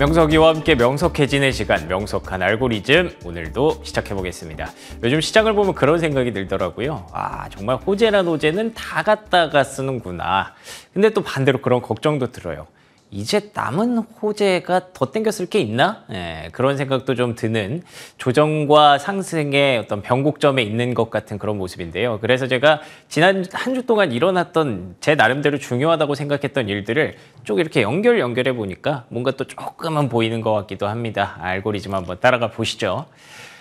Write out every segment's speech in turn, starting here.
명석이와 함께 명석해지는 시간, 명석한 알고리즘 오늘도 시작해보겠습니다. 요즘 시장을 보면 그런 생각이 들더라고요. 아 정말 호재란 호재는 다 갖다가 쓰는구나. 근데 또 반대로 그런 걱정도 들어요. 이제 남은 호재가 더 땡겼을 게 있나? 예, 그런 생각도 좀 드는 조정과 상승의 어떤 변곡점에 있는 것 같은 그런 모습인데요. 그래서 제가 지난 한 주 동안 일어났던 제 나름대로 중요하다고 생각했던 일들을 쭉 이렇게 연결 연결해 보니까 뭔가 또 조금은 보이는 것 같기도 합니다. 알고리즘 한번 따라가 보시죠.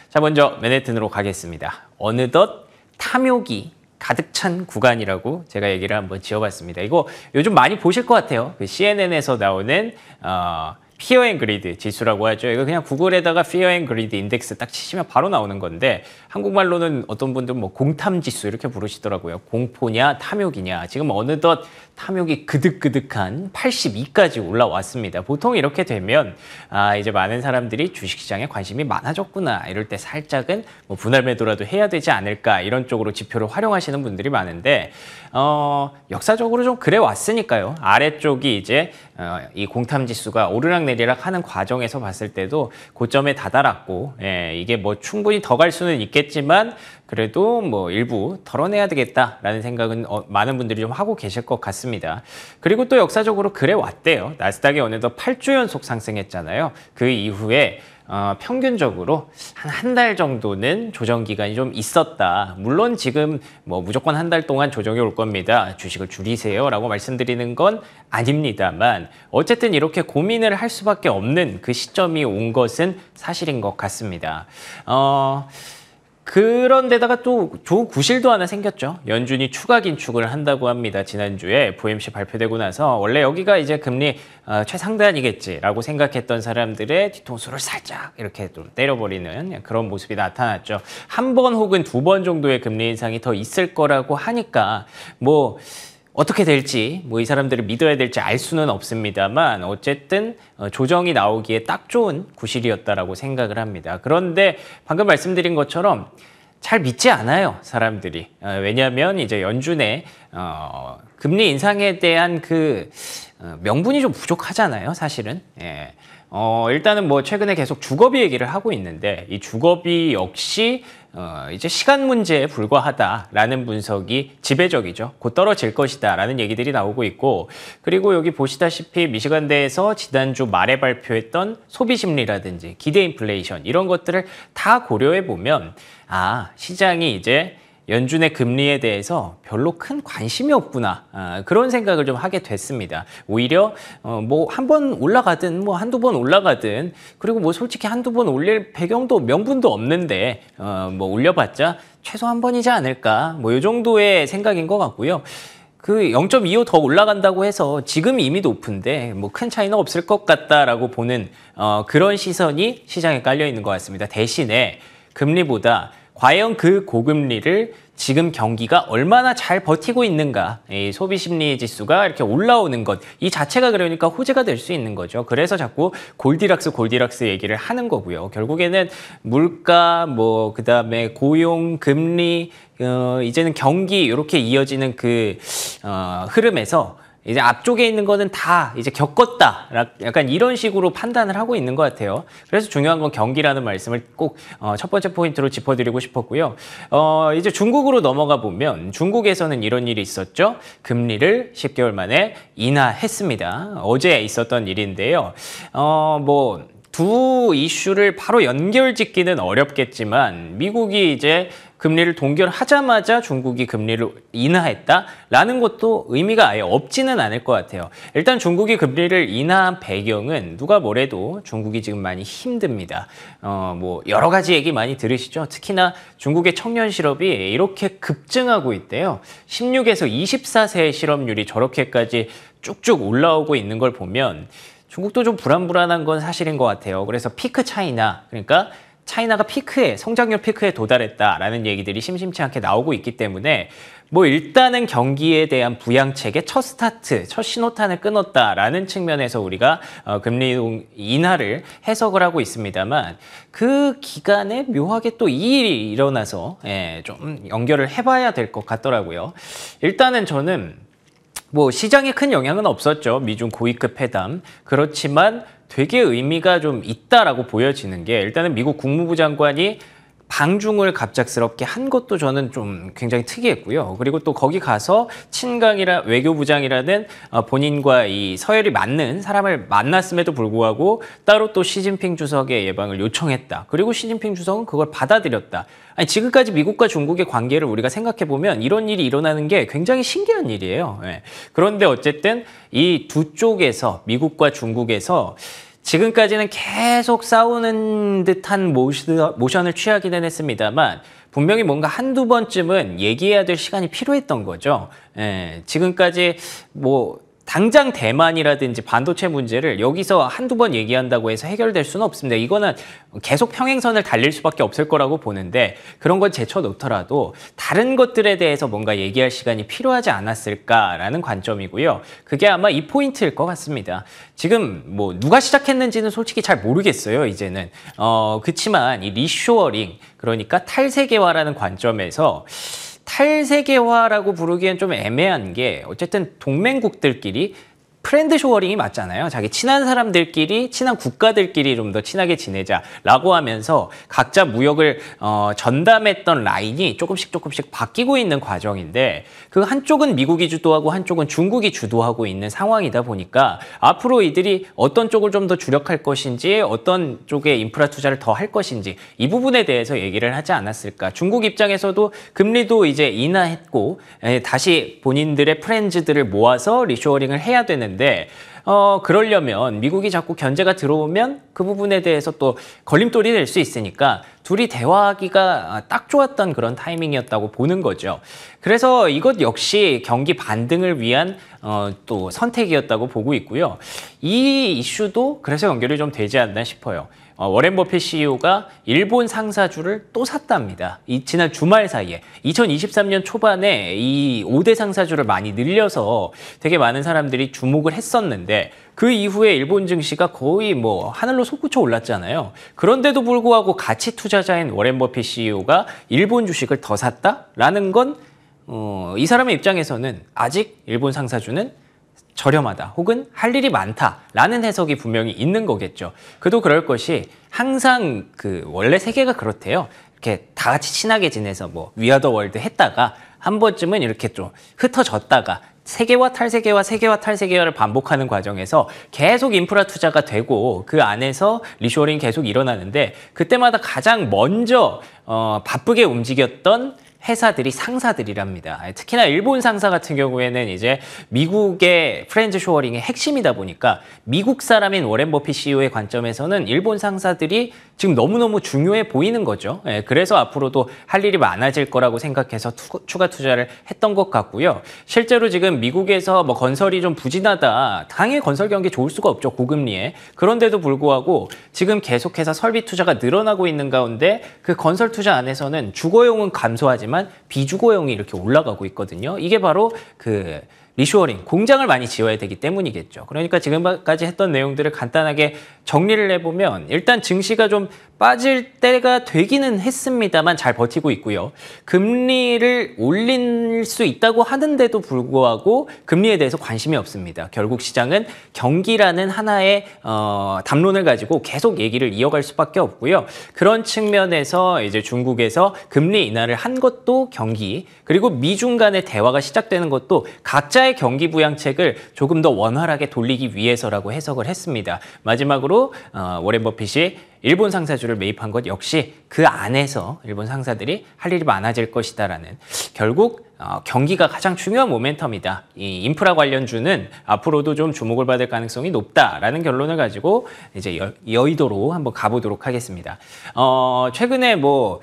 자, 먼저 맨해튼으로 가겠습니다. 어느덧 탐욕이 가득 찬 구간이라고 제가 얘기를 한번 지어봤습니다. 이거 요즘 많이 보실 것 같아요. 그 CNN에서 나오는 어, 피어 앤 그리드 지수라고 하죠. 이거 그냥 구글에다가 피어 앤 그리드 인덱스 딱 치시면 바로 나오는 건데 한국말로는 어떤 분들 뭐 공탐 지수 이렇게 부르시더라고요. 공포냐 탐욕이냐. 지금 어느덧 탐욕이 그득그득한 82까지 올라왔습니다. 보통 이렇게 되면 아 이제 많은 사람들이 주식시장에 관심이 많아졌구나 이럴 때 살짝은 뭐 분할 매도라도 해야 되지 않을까 이런 쪽으로 지표를 활용하시는 분들이 많은데 어 역사적으로 좀 그래 왔으니까요. 아래쪽이 이제 어, 이 공탐 지수가 오르락 내리락 하는 과정에서 봤을 때도 고점에 다다랐고 예, 이게 뭐 충분히 더 갈 수는 있겠지만 그래도 뭐 일부 덜어내야 되겠다라는 생각은 어, 많은 분들이 좀 하고 계실 것 같습니다. 그리고 또 역사적으로 그래 왔대요. 나스닥이 어느덧 8주 연속 상승했잖아요. 그 이후에 어, 평균적으로 한 한 달 정도는 조정 기간이 좀 있었다. 물론 지금 뭐 무조건 한 달 동안 조정이 올 겁니다. 주식을 줄이세요라고 말씀드리는 건 아닙니다만 어쨌든 이렇게 고민을 할 수밖에 없는 그 시점이 온 것은 사실인 것 같습니다. 어... 그런데다가 또 좋은 구실도 하나 생겼죠. 연준이 추가 긴축을 한다고 합니다. 지난주에 FOMC 발표되고 나서 원래 여기가 이제 금리 어, 최상단이겠지라고 생각했던 사람들의 뒤통수를 살짝 이렇게 좀 때려버리는 그런 모습이 나타났죠. 한 번 혹은 두 번 정도의 금리 인상이 더 있을 거라고 하니까 뭐 어떻게 될지 뭐 이 사람들을 믿어야 될지 알 수는 없습니다만 어쨌든 어, 조정이 나오기에 딱 좋은 구실이었다라고 생각을 합니다. 그런데 방금 말씀드린 것처럼 잘 믿지 않아요 사람들이 어, 왜냐하면 이제 연준의 어, 금리 인상에 대한 그 어, 명분이 좀 부족하잖아요 사실은 예. 어, 일단은 뭐 최근에 계속 주거비 얘기를 하고 있는데 이 주거비 역시 어, 이제 시간 문제에 불과하다라는 분석이 지배적이죠. 곧 떨어질 것이다라는 얘기들이 나오고 있고 그리고 여기 보시다시피 미시간대에서 지난주 말에 발표했던 소비 심리라든지 기대 인플레이션 이런 것들을 다 고려해 보면 아, 시장이 이제 연준의 금리에 대해서 별로 큰 관심이 없구나 아, 그런 생각을 좀 하게 됐습니다. 오히려 어, 뭐한 번 올라가든 뭐 한두 번 올라가든 그리고 뭐 솔직히 한두 번 올릴 배경도 명분도 없는데 어, 뭐 올려봤자 최소 한 번이지 않을까 뭐 이 정도의 생각인 것 같고요. 그 0.25 더 올라간다고 해서 지금 이미 높은데 뭐 큰 차이는 없을 것 같다라고 보는 어, 그런 시선이 시장에 깔려 있는 것 같습니다. 대신에 금리보다 과연 그 고금리를 지금 경기가 얼마나 잘 버티고 있는가 이 소비 심리 지수가 이렇게 올라오는 것 이 자체가 그러니까 호재가 될 수 있는 거죠 그래서 자꾸 골디락스 골디락스 얘기를 하는 거고요 결국에는 물가 뭐 그다음에 고용 금리 어, 이제는 경기 이렇게 이어지는 그 어, 흐름에서 이제 앞쪽에 있는 거는 다 이제 겪었다 약간 이런 식으로 판단을 하고 있는 것 같아요 그래서 중요한 건 경기라는 말씀을 꼭첫 어, 번째 포인트로 짚어드리고 싶었고요 어, 이제 중국으로 넘어가 보면 중국에서는 이런 일이 있었죠 금리를 10개월 만에 인하했습니다 어제 있었던 일인데요 어뭐 두 이슈를 바로 연결 짓기는 어렵겠지만 미국이 이제 금리를 동결하자마자 중국이 금리를 인하했다라는 것도 의미가 아예 없지는 않을 것 같아요. 일단 중국이 금리를 인하한 배경은 누가 뭐래도 중국이 지금 많이 힘듭니다. 어, 뭐 여러 가지 얘기 많이 들으시죠. 특히나 중국의 청년 실업이 이렇게 급증하고 있대요. 16에서 24세 실업률이 저렇게까지 쭉쭉 올라오고 있는 걸 보면 중국도 좀 불안불안한 건 사실인 것 같아요. 그래서 피크 차이나 그러니까 차이나가 피크에 성장률 피크에 도달했다라는 얘기들이 심심치 않게 나오고 있기 때문에 뭐 일단은 경기에 대한 부양책의 첫 스타트, 첫 신호탄을 끊었다라는 측면에서 우리가 어, 금리 인하를 해석을 하고 있습니다만 그 기간에 묘하게 또 이 일이 일어나서 예, 좀 연결을 해봐야 될 것 같더라고요. 일단은 저는 뭐 시장에 큰 영향은 없었죠. 미중 고위급 회담. 그렇지만 되게 의미가 좀 있다라고 보여지는 게 일단은 미국 국무부 장관이 방중을 갑작스럽게 한 것도 저는 좀 굉장히 특이했고요. 그리고 또 거기 가서 친강이라 외교부장이라는 어, 본인과 이 서열이 맞는 사람을 만났음에도 불구하고 따로 또 시진핑 주석의 예방을 요청했다. 그리고 시진핑 주석은 그걸 받아들였다. 아니 지금까지 미국과 중국의 관계를 우리가 생각해 보면 이런 일이 일어나는 게 굉장히 신기한 일이에요. 예. 그런데 어쨌든 이 두 쪽에서 미국과 중국에서 지금까지는 계속 싸우는 듯한 모션을 취하기는 했습니다만 분명히 뭔가 한두 번쯤은 얘기해야 될 시간이 필요했던 거죠. 예, 지금까지 뭐 당장 대만이라든지 반도체 문제를 여기서 한두 번 얘기한다고 해서 해결될 수는 없습니다. 이거는 계속 평행선을 달릴 수밖에 없을 거라고 보는데 그런 건 제쳐놓더라도 다른 것들에 대해서 뭔가 얘기할 시간이 필요하지 않았을까라는 관점이고요. 그게 아마 이 포인트일 것 같습니다. 지금 뭐 누가 시작했는지는 솔직히 잘 모르겠어요. 이제는 어 그치만 이 리쇼어링 그러니까 탈세계화라는 관점에서 탈세계화라고 부르기엔 좀 애매한 게 어쨌든 동맹국들끼리 프렌드 쇼어링이 맞잖아요. 자기 친한 사람들끼리, 친한 국가들끼리 좀 더 친하게 지내자라고 하면서 각자 무역을 어, 전담했던 라인이 조금씩 조금씩 바뀌고 있는 과정인데 그 한쪽은 미국이 주도하고 한쪽은 중국이 주도하고 있는 상황이다 보니까 앞으로 이들이 어떤 쪽을 좀 더 주력할 것인지 어떤 쪽에 인프라 투자를 더 할 것인지 이 부분에 대해서 얘기를 하지 않았을까. 중국 입장에서도 금리도 이제 인하했고 예, 다시 본인들의 프렌즈들을 모아서 리쇼어링을 해야 되는 되는데 어 그러려면 미국이 자꾸 견제가 들어오면 그 부분에 대해서 또 걸림돌이 될 수 있으니까 둘이 대화하기가 딱 좋았던 그런 타이밍이었다고 보는 거죠. 그래서 이것 역시 경기 반등을 위한 어, 또 선택이었다고 보고 있고요. 이 이슈도 그래서 연결이 좀 되지 않나 싶어요. 어, 워렌 버핏 CEO가 일본 상사주를 또 샀답니다. 이 지난 주말 사이에 2023년 초반에 이 5대 상사주를 많이 늘려서 되게 많은 사람들이 주목을 했었는데 그 이후에 일본 증시가 거의 뭐 하늘로 솟구쳐 올랐잖아요. 그런데도 불구하고 가치 투자자인 워렌 버핏 CEO가 일본 주식을 더 샀다라는 건 어, 이 사람의 입장에서는 아직 일본 상사주는 저렴하다 혹은 할 일이 많다라는 해석이 분명히 있는 거겠죠. 그도 그럴 것이 항상 그 원래 세계가 그렇대요. 이렇게 다 같이 친하게 지내서 뭐 위아더 월드 했다가 한 번쯤은 이렇게 좀 흩어졌다가 세계화 탈세계화 세계화 탈세계를 반복하는 과정에서 계속 인프라 투자가 되고 그 안에서 리쇼링 계속 일어나는데 그때마다 가장 먼저 어 바쁘게 움직였던 회사들이 상사들이랍니다. 특히나 일본 상사 같은 경우에는 이제 미국의 프렌즈 쇼어링의 핵심이다 보니까 미국 사람인 워렌 버핏 CEO의 관점에서는 일본 상사들이 지금 너무너무 중요해 보이는 거죠. 예, 그래서 앞으로도 할 일이 많아질 거라고 생각해서 투, 추가 투자를 했던 것 같고요. 실제로 지금 미국에서 뭐 건설이 좀 부진하다. 당연히 건설 경기 좋을 수가 없죠. 고금리에. 그런데도 불구하고 지금 계속해서 설비 투자가 늘어나고 있는 가운데 그 건설 투자 안에서는 주거용은 감소하지만 있지만 비주거용이 이렇게 올라가고 있거든요. 이게 바로 그 리쇼어링, 공장을 많이 지어야 되기 때문이겠죠. 그러니까 지금까지 했던 내용들을 간단하게 정리를 해보면 일단 증시가 좀 빠질 때가 되기는 했습니다만 잘 버티고 있고요. 금리를 올릴 수 있다고 하는데도 불구하고 금리에 대해서 관심이 없습니다. 결국 시장은 경기라는 하나의 어, 담론을 가지고 계속 얘기를 이어갈 수밖에 없고요. 그런 측면에서 이제 중국에서 금리 인하를 한 것도 경기 그리고 미중 간의 대화가 시작되는 것도 각자의 경기 부양책을 조금 더 원활하게 돌리기 위해서라고 해석을 했습니다. 마지막으로 어, 워렌 버핏이 일본 상사주를 매입한 것 역시 그 안에서 일본 상사들이 할 일이 많아질 것이다라는 결국 어, 경기가 가장 중요한 모멘텀이다. 이 인프라 관련주는 앞으로도 좀 주목을 받을 가능성이 높다라는 결론을 가지고 이제 여, 의도로 한번 가보도록 하겠습니다. 어, 최근에 뭐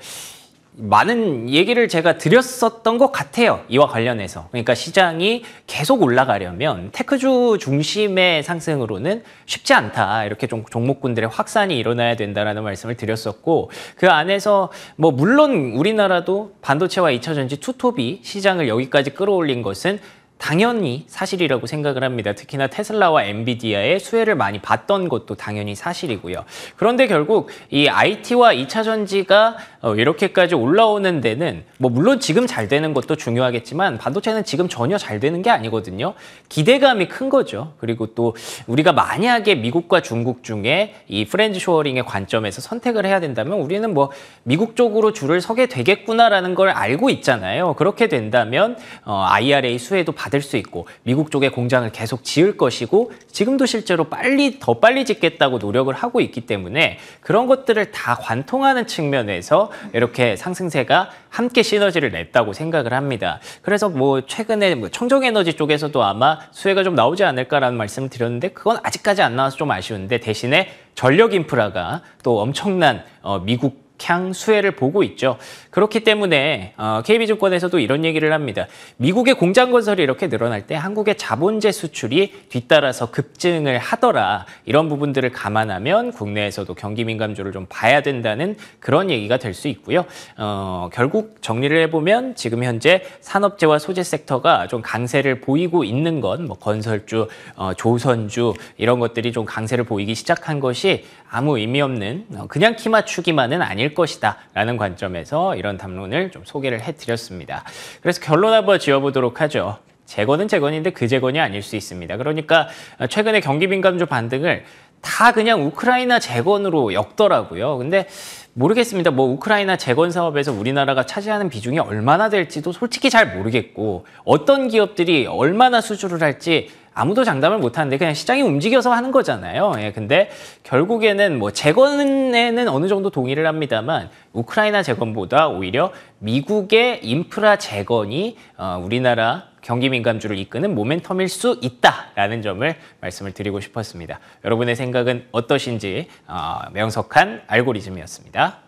많은 얘기를 제가 드렸었던 것 같아요. 이와 관련해서. 그러니까 시장이 계속 올라가려면 테크주 중심의 상승으로는 쉽지 않다. 이렇게 좀 종목군들의 확산이 일어나야 된다라는 말씀을 드렸었고 그 안에서 뭐 물론 우리나라도 반도체와 2차전지 투톱이 시장을 여기까지 끌어올린 것은 당연히 사실이라고 생각을 합니다. 특히나 테슬라와 엔비디아의 수혜를 많이 봤던 것도 당연히 사실이고요. 그런데 결국 이 IT와 2차 전지가 어, 이렇게까지 올라오는 데는 뭐 물론 지금 잘 되는 것도 중요하겠지만 반도체는 지금 전혀 잘 되는 게 아니거든요. 기대감이 큰 거죠. 그리고 또 우리가 만약에 미국과 중국 중에 이 프렌즈 쇼어링의 관점에서 선택을 해야 된다면 우리는 뭐 미국 쪽으로 줄을 서게 되겠구나라는 걸 알고 있잖아요. 그렇게 된다면 IRA 어, 수혜도 받 받을 수 있고 미국 쪽에 공장을 계속 지을 것이고 지금도 실제로 빨리 더 빨리 짓겠다고 노력을 하고 있기 때문에 그런 것들을 다 관통하는 측면에서 이렇게 상승세가 함께 시너지를 냈다고 생각을 합니다. 그래서 뭐 최근에 뭐 청정 에너지 쪽에서도 아마 수혜가 좀 나오지 않을까라는 말씀을 드렸는데 그건 아직까지 안 나와서 좀 아쉬운데 대신에 전력 인프라가 또 엄청난 어, 미국 향 수혜를 보고 있죠. 그렇기 때문에 어, KB증권에서도 이런 얘기를 합니다. 미국의 공장 건설이 이렇게 늘어날 때 한국의 자본재 수출이 뒤따라서 급증을 하더라. 이런 부분들을 감안하면 국내에서도 경기 민감주를 좀 봐야 된다는 그런 얘기가 될 수 있고요. 어, 결국 정리를 해보면 지금 현재 산업재와 소재 섹터가 좀 강세를 보이고 있는 건뭐 건설주, 어, 조선주 이런 것들이 좀 강세를 보이기 시작한 것이 아무 의미 없는 어, 그냥 키 맞추기만은 아닐 아닐 것이다 라는 관점에서 이런 담론을 좀 소개를 해드렸습니다. 그래서 결론 한번 지어보도록 하죠. 재건은 재건인데 그 재건이 아닐 수 있습니다. 그러니까 최근에 경기 민감주 반등을 다 그냥 우크라이나 재건으로 엮더라고요. 근데 모르겠습니다. 뭐 우크라이나 재건 사업에서 우리나라가 차지하는 비중이 얼마나 될지도 솔직히 잘 모르겠고 어떤 기업들이 얼마나 수주를 할지 아무도 장담을 못하는데 그냥 시장이 움직여서 하는 거잖아요. 예, 근데 결국에는 뭐 재건에는 어느 정도 동의를 합니다만 우크라이나 재건보다 오히려 미국의 인프라 재건이 어, 우리나라 경기 민감주를 이끄는 모멘텀일 수 있다라는 점을 말씀을 드리고 싶었습니다. 여러분의 생각은 어떠신지 어, 명석한 알고리즘이었습니다.